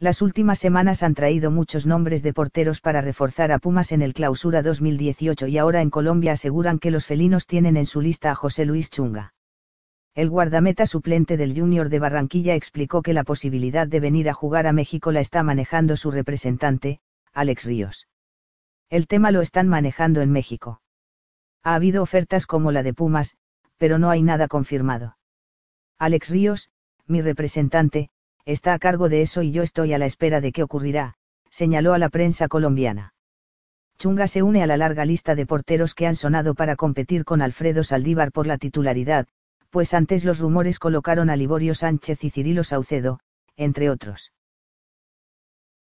Las últimas semanas han traído muchos nombres de porteros para reforzar a Pumas en el Clausura 2018 y ahora en Colombia aseguran que los felinos tienen en su lista a José Luis Chunga. El guardameta suplente del Junior de Barranquilla explicó que la posibilidad de venir a jugar a México la está manejando su representante, Alex Ríos. El tema lo están manejando en México. Ha habido ofertas como la de Pumas, pero no hay nada confirmado. Alex Ríos, mi representante, está a cargo de eso y yo estoy a la espera de qué ocurrirá, señaló a la prensa colombiana. Chunga se une a la larga lista de porteros que han sonado para competir con Alfredo Saldívar por la titularidad, pues antes los rumores colocaron a Liborio Sánchez y Cirilo Saucedo, entre otros.